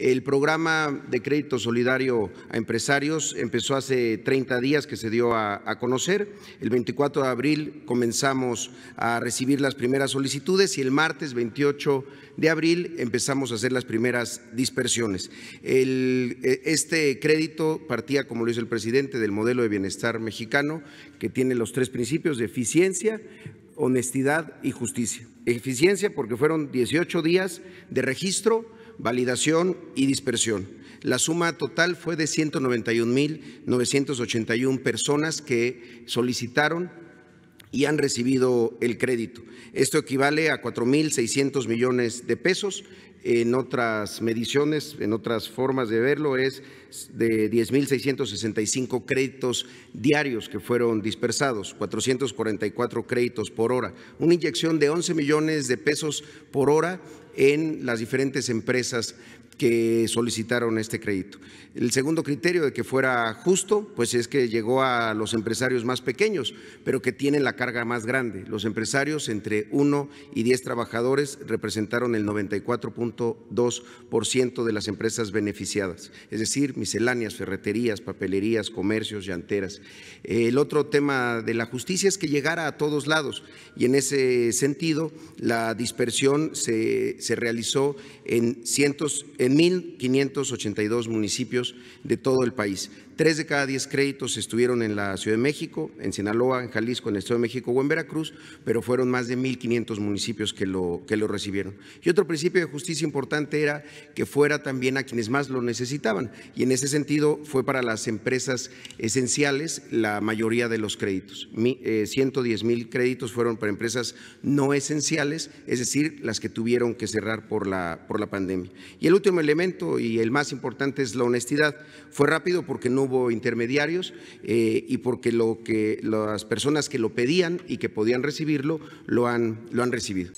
El programa de crédito solidario a empresarios empezó hace 30 días que se dio a, conocer. El 24 de abril comenzamos a recibir las primeras solicitudes y el martes 28 de abril empezamos a hacer las primeras dispersiones. E, este crédito partía, como lo dice el presidente, del modelo de bienestar mexicano que tiene los tres principios de eficiencia, honestidad y justicia. Eficiencia porque fueron 18 días de registro validación y dispersión. La suma total fue de 191.981 personas que solicitaron y han recibido el crédito. Esto equivale a 4.600 millones de pesos. En otras mediciones, en otras formas de verlo, es de 10.665 créditos diarios que fueron dispersados, 444 créditos por hora, una inyección de 11 millones de pesos por hora en las diferentes empresas que solicitaron este crédito. El segundo criterio de que fuera justo, pues es que llegó a los empresarios más pequeños, pero que tienen la carga más grande. Los empresarios entre 1 y 10 trabajadores representaron el 94.2% de las empresas beneficiadas, es decir, misceláneas, ferreterías, papelerías, comercios, llanteras. El otro tema de la justicia es que llegara a todos lados y en ese sentido la dispersión se se realizó en, cientos, en 1.582 municipios de todo el país. Tres de cada diez créditos estuvieron en la Ciudad de México, en Sinaloa, en Jalisco, en el Estado de México o en Veracruz, pero fueron más de 1.500 municipios que lo, que lo recibieron. Y otro principio de justicia importante era que fuera también a quienes más lo necesitaban. Y en ese sentido fue para las empresas esenciales la mayoría de los créditos. 110 eh, mil créditos fueron para empresas no esenciales, es decir, las que tuvieron que cerrar por la, por la pandemia. Y el último elemento y el más importante es la honestidad. Fue rápido porque no hubo intermediarios eh, y porque lo que las personas que lo pedían y que podían recibirlo lo han, lo han recibido.